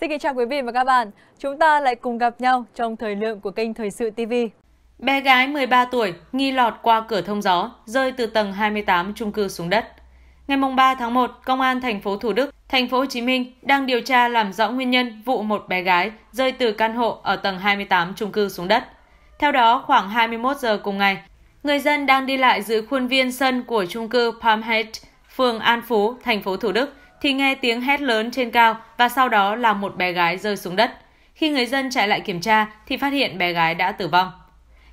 Xin kính chào quý vị và các bạn. Chúng ta lại cùng gặp nhau trong thời lượng của kênh Thời sự TV. Bé gái 13 tuổi nghi lọt qua cửa thông gió, rơi từ tầng 28 chung cư xuống đất. Ngày 3 tháng 1, Công an thành phố Thủ Đức, thành phố Hồ Chí Minh đang điều tra làm rõ nguyên nhân vụ một bé gái rơi từ căn hộ ở tầng 28 chung cư xuống đất. Theo đó, khoảng 21 giờ cùng ngày, người dân đang đi lại giữa khuôn viên sân của chung cư Palm Heights, phường An Phú, thành phố Thủ Đức thì nghe tiếng hét lớn trên cao và sau đó là một bé gái rơi xuống đất. Khi người dân chạy lại kiểm tra thì phát hiện bé gái đã tử vong.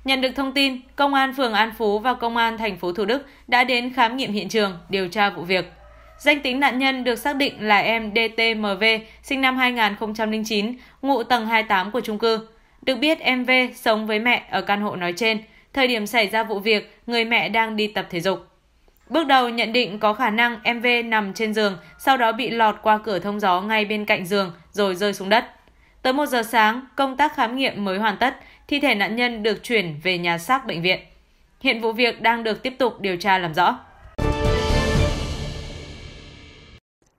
Nhận được thông tin, công an phường An Phú và công an thành phố Thủ Đức đã đến khám nghiệm hiện trường, điều tra vụ việc. Danh tính nạn nhân được xác định là em DTMV, sinh năm 2009, ngụ tầng 28 của trung cư. Được biết em V sống với mẹ ở căn hộ nói trên. Thời điểm xảy ra vụ việc, người mẹ đang đi tập thể dục. Bước đầu nhận định có khả năng MV nằm trên giường, sau đó bị lọt qua cửa thông gió ngay bên cạnh giường rồi rơi xuống đất. Tới 1 giờ sáng, công tác khám nghiệm mới hoàn tất, thi thể nạn nhân được chuyển về nhà xác bệnh viện. Hiện vụ việc đang được tiếp tục điều tra làm rõ.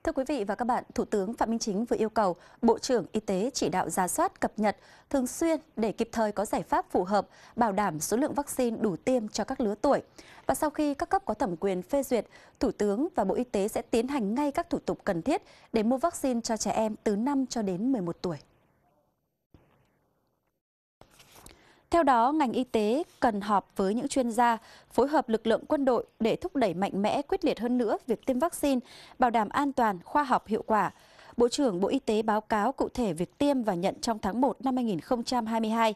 Thưa quý vị và các bạn, Thủ tướng Phạm Minh Chính vừa yêu cầu Bộ trưởng Y tế chỉ đạo ra soát cập nhật thường xuyên để kịp thời có giải pháp phù hợp, bảo đảm số lượng vaccine đủ tiêm cho các lứa tuổi. Và sau khi các cấp có thẩm quyền phê duyệt, Thủ tướng và Bộ Y tế sẽ tiến hành ngay các thủ tục cần thiết để mua vaccine cho trẻ em từ 5 cho đến 11 tuổi. Theo đó, ngành y tế cần họp với những chuyên gia, phối hợp lực lượng quân đội để thúc đẩy mạnh mẽ, quyết liệt hơn nữa việc tiêm vaccine, bảo đảm an toàn, khoa học, hiệu quả. Bộ trưởng Bộ Y tế báo cáo cụ thể việc tiêm và nhận trong tháng 1 năm 2022,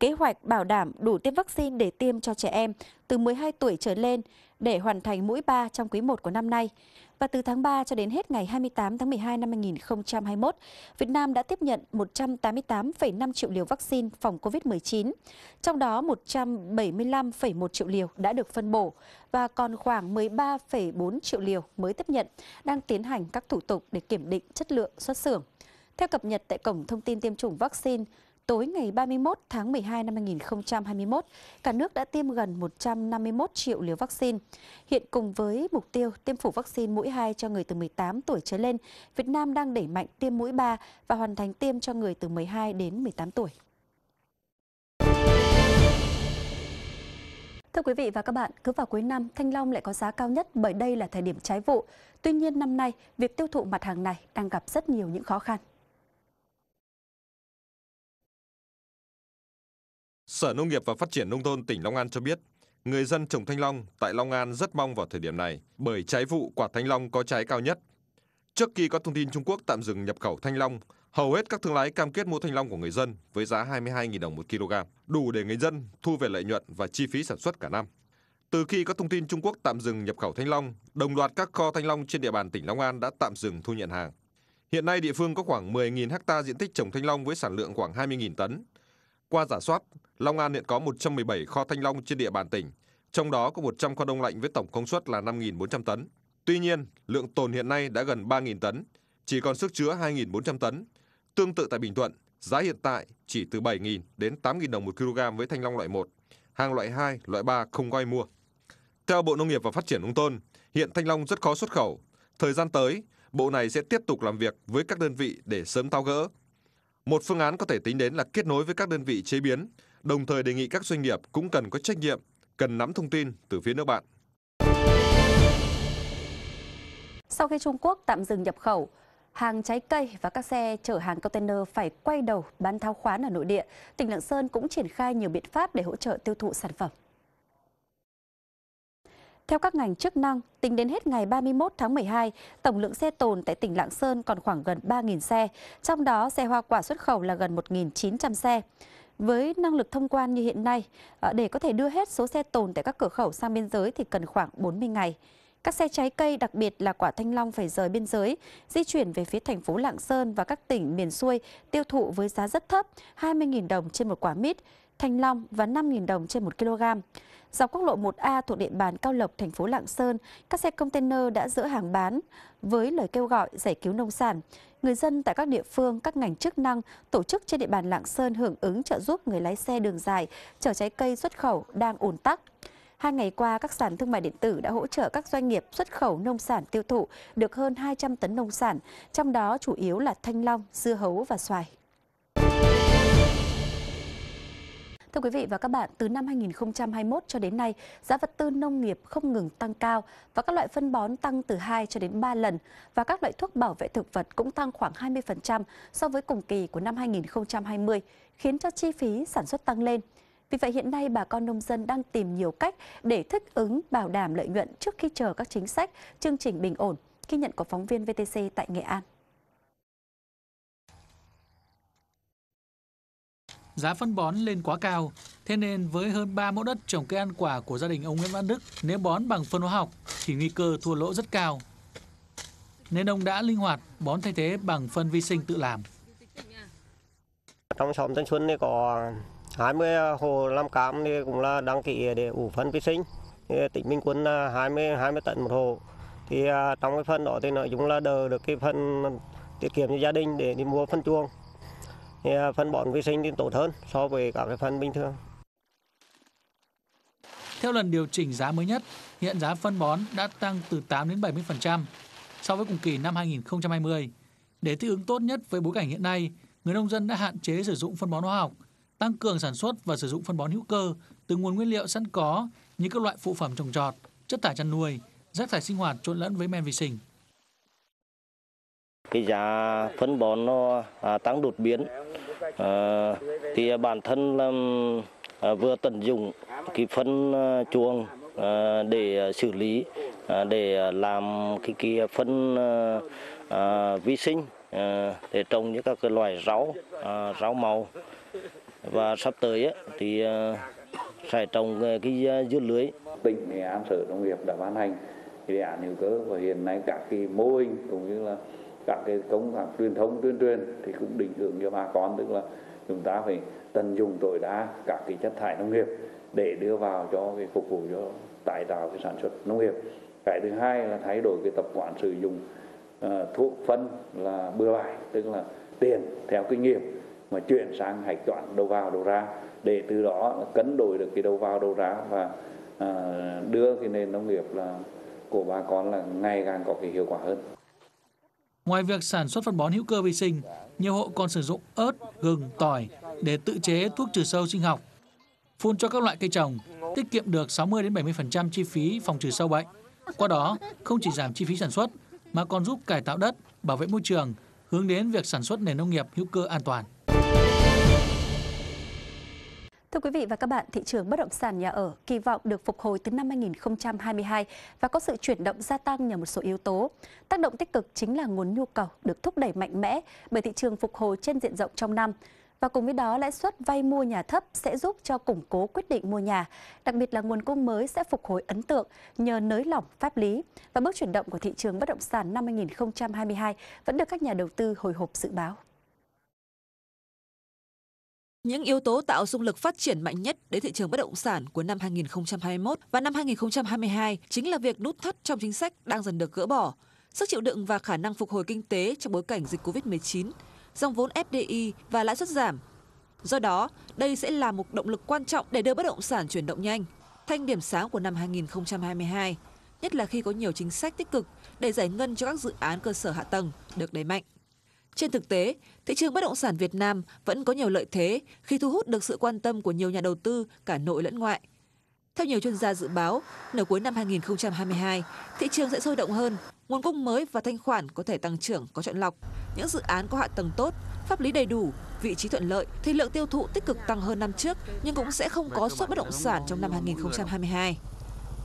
kế hoạch bảo đảm đủ tiêm vaccine để tiêm cho trẻ em từ 12 tuổi trở lên, để hoàn thành mũi 3 trong quý 1 của năm nay. Và từ tháng 3 cho đến hết ngày 28 tháng 12 năm 2021, Việt Nam đã tiếp nhận 188,5 triệu liều vaccine phòng COVID-19, trong đó 175,1 triệu liều đã được phân bổ và còn khoảng 13,4 triệu liều mới tiếp nhận, đang tiến hành các thủ tục để kiểm định chất lượng xuất xưởng. Theo cập nhật tại Cổng Thông tin Tiêm chủng Vaccine, Tối ngày 31 tháng 12 năm 2021, cả nước đã tiêm gần 151 triệu liều vaccine. Hiện cùng với mục tiêu tiêm phủ vaccine mũi 2 cho người từ 18 tuổi trở lên, Việt Nam đang đẩy mạnh tiêm mũi 3 và hoàn thành tiêm cho người từ 12 đến 18 tuổi. Thưa quý vị và các bạn, cứ vào cuối năm, thanh long lại có giá cao nhất bởi đây là thời điểm trái vụ. Tuy nhiên năm nay, việc tiêu thụ mặt hàng này đang gặp rất nhiều những khó khăn. Sở Nông nghiệp và Phát triển Nông thôn tỉnh Long An cho biết, người dân trồng thanh long tại Long An rất mong vào thời điểm này bởi trái vụ quả thanh long có trái cao nhất. Trước khi có thông tin Trung Quốc tạm dừng nhập khẩu thanh long, hầu hết các thương lái cam kết mua thanh long của người dân với giá 22.000 đồng một kg, đủ để người dân thu về lợi nhuận và chi phí sản xuất cả năm. Từ khi có thông tin Trung Quốc tạm dừng nhập khẩu thanh long, đồng loạt các kho thanh long trên địa bàn tỉnh Long An đã tạm dừng thu nhận hàng. Hiện nay địa phương có khoảng 10.000 ha diện tích trồng thanh long với sản lượng khoảng 20.000 tấn. Qua giả soát, Long An hiện có 117 kho thanh long trên địa bàn tỉnh, trong đó có 100 kho đông lạnh với tổng công suất là 5.400 tấn. Tuy nhiên, lượng tồn hiện nay đã gần 3.000 tấn, chỉ còn sức chứa 2.400 tấn. Tương tự tại Bình Thuận, giá hiện tại chỉ từ 7.000 đến 8.000 đồng một kg với thanh long loại 1, hàng loại 2, loại 3 không quay mua. Theo Bộ Nông nghiệp và Phát triển nông thôn, hiện thanh long rất khó xuất khẩu. Thời gian tới, bộ này sẽ tiếp tục làm việc với các đơn vị để sớm tháo gỡ, một phương án có thể tính đến là kết nối với các đơn vị chế biến, đồng thời đề nghị các doanh nghiệp cũng cần có trách nhiệm, cần nắm thông tin từ phía nước bạn. Sau khi Trung Quốc tạm dừng nhập khẩu, hàng trái cây và các xe chở hàng container phải quay đầu bán tháo khoán ở nội địa, tỉnh Lạng Sơn cũng triển khai nhiều biện pháp để hỗ trợ tiêu thụ sản phẩm. Theo các ngành chức năng, tính đến hết ngày 31 tháng 12, tổng lượng xe tồn tại tỉnh Lạng Sơn còn khoảng gần 3.000 xe, trong đó xe hoa quả xuất khẩu là gần 1.900 xe. Với năng lực thông quan như hiện nay, ờ, để có thể đưa hết số xe tồn tại các cửa khẩu sang biên giới thì cần khoảng 40 ngày. Các xe trái cây, đặc biệt là quả thanh long phải rời biên giới, di chuyển về phía thành phố Lạng Sơn và các tỉnh miền xuôi tiêu thụ với giá rất thấp, 20.000 đồng trên một quả mít thanh long và 5.000 đồng trên 1 kg. Dọc quốc lộ 1A thuộc địa bàn Cao Lộc, thành phố Lạng Sơn, các xe container đã dỡ hàng bán với lời kêu gọi giải cứu nông sản. Người dân tại các địa phương, các ngành chức năng, tổ chức trên địa bàn Lạng Sơn hưởng ứng trợ giúp người lái xe đường dài chở trái cây xuất khẩu đang ùn tắc. Hai ngày qua, các sàn thương mại điện tử đã hỗ trợ các doanh nghiệp xuất khẩu nông sản tiêu thụ được hơn 200 tấn nông sản, trong đó chủ yếu là thanh long, dưa hấu và xoài. Thưa quý vị và các bạn, từ năm 2021 cho đến nay, giá vật tư nông nghiệp không ngừng tăng cao và các loại phân bón tăng từ 2 cho đến 3 lần và các loại thuốc bảo vệ thực vật cũng tăng khoảng 20% so với cùng kỳ của năm 2020, khiến cho chi phí sản xuất tăng lên. Vì vậy hiện nay bà con nông dân đang tìm nhiều cách để thích ứng bảo đảm lợi nhuận trước khi chờ các chính sách, chương trình bình ổn, ghi nhận của phóng viên VTC tại Nghệ An. giá phân bón lên quá cao. Thế nên với hơn 3 mẫu đất trồng cây ăn quả của gia đình ông Nguyễn Văn Đức, nếu bón bằng phân hóa học thì nguy cơ thua lỗ rất cao. Nên ông đã linh hoạt bón thay thế bằng phân vi sinh tự làm. Trong xóm Tân Xuân này có 20 hồ làm cám thì cũng là đăng ký để ủ phân vi sinh. Tỉnh Minh Quân 20 20 tận một hồ. Thì à, trong cái phân đó thì nội chung là đờ được cái phân tiết kiệm cho gia đình để đi mua phân chuông thì à, phân bón vi sinh thì tốt hơn so với các cái phân bình thường. Theo lần điều chỉnh giá mới nhất, hiện giá phân bón đã tăng từ 8 đến 70% so với cùng kỳ năm 2020. Để thích ứng tốt nhất với bối cảnh hiện nay, người nông dân đã hạn chế sử dụng phân bón hóa học, tăng cường sản xuất và sử dụng phân bón hữu cơ từ nguồn nguyên liệu sẵn có như các loại phụ phẩm trồng trọt, chất thải chăn nuôi, rác thải sinh hoạt trộn lẫn với men vi sinh cái giá phân bón nó à, tăng đột biến à, thì bản thân là à, vừa tận dụng cái phân chuồng để xử lý để làm cái kia phân vi sinh để trồng những các cái loại rau rau màu và sắp tới thì à, sẽ trồng cái dưa lưới tỉnh thì an sở nông nghiệp đã ban hành đề án hữu cơ và hiện nay các cái mô hình cũng như là các cái công tác truyền thông tuyên truyền thì cũng định hướng cho bà con tức là chúng ta phải tận dụng tối đa các cái chất thải nông nghiệp để đưa vào cho cái phục vụ cho tái tạo cái sản xuất nông nghiệp cái thứ hai là thay đổi cái tập quán sử dụng uh, thuốc phân là bừa bãi tức là tiền theo kinh nghiệm mà chuyển sang hạch toán đầu vào đầu ra để từ đó cấn đổi được cái đầu vào đầu ra và uh, đưa cái nền nông nghiệp là của bà con là ngày càng có cái hiệu quả hơn Ngoài việc sản xuất phân bón hữu cơ vi sinh, nhiều hộ còn sử dụng ớt, gừng, tỏi để tự chế thuốc trừ sâu sinh học, phun cho các loại cây trồng, tiết kiệm được 60 đến 70% chi phí phòng trừ sâu bệnh. Qua đó, không chỉ giảm chi phí sản xuất mà còn giúp cải tạo đất, bảo vệ môi trường, hướng đến việc sản xuất nền nông nghiệp hữu cơ an toàn. Thưa quý vị và các bạn, thị trường bất động sản nhà ở kỳ vọng được phục hồi từ năm 2022 và có sự chuyển động gia tăng nhờ một số yếu tố. Tác động tích cực chính là nguồn nhu cầu được thúc đẩy mạnh mẽ bởi thị trường phục hồi trên diện rộng trong năm. Và cùng với đó, lãi suất vay mua nhà thấp sẽ giúp cho củng cố quyết định mua nhà, đặc biệt là nguồn cung mới sẽ phục hồi ấn tượng nhờ nới lỏng pháp lý và bước chuyển động của thị trường bất động sản năm 2022 vẫn được các nhà đầu tư hồi hộp dự báo những yếu tố tạo dung lực phát triển mạnh nhất đến thị trường bất động sản của năm 2021 và năm 2022 chính là việc nút thắt trong chính sách đang dần được gỡ bỏ, sức chịu đựng và khả năng phục hồi kinh tế trong bối cảnh dịch Covid-19, dòng vốn FDI và lãi suất giảm. Do đó, đây sẽ là một động lực quan trọng để đưa bất động sản chuyển động nhanh, thanh điểm sáng của năm 2022, nhất là khi có nhiều chính sách tích cực để giải ngân cho các dự án cơ sở hạ tầng được đẩy mạnh. Trên thực tế, thị trường bất động sản Việt Nam vẫn có nhiều lợi thế khi thu hút được sự quan tâm của nhiều nhà đầu tư cả nội lẫn ngoại. Theo nhiều chuyên gia dự báo, nửa cuối năm 2022, thị trường sẽ sôi động hơn, nguồn cung mới và thanh khoản có thể tăng trưởng có chọn lọc. Những dự án có hạ tầng tốt, pháp lý đầy đủ, vị trí thuận lợi thì lượng tiêu thụ tích cực tăng hơn năm trước nhưng cũng sẽ không có suất bất động sản trong năm 2022.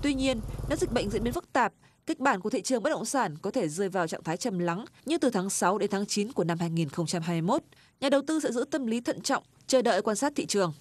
Tuy nhiên, nếu dịch bệnh diễn biến phức tạp kịch bản của thị trường bất động sản có thể rơi vào trạng thái trầm lắng như từ tháng 6 đến tháng 9 của năm 2021. Nhà đầu tư sẽ giữ tâm lý thận trọng, chờ đợi quan sát thị trường.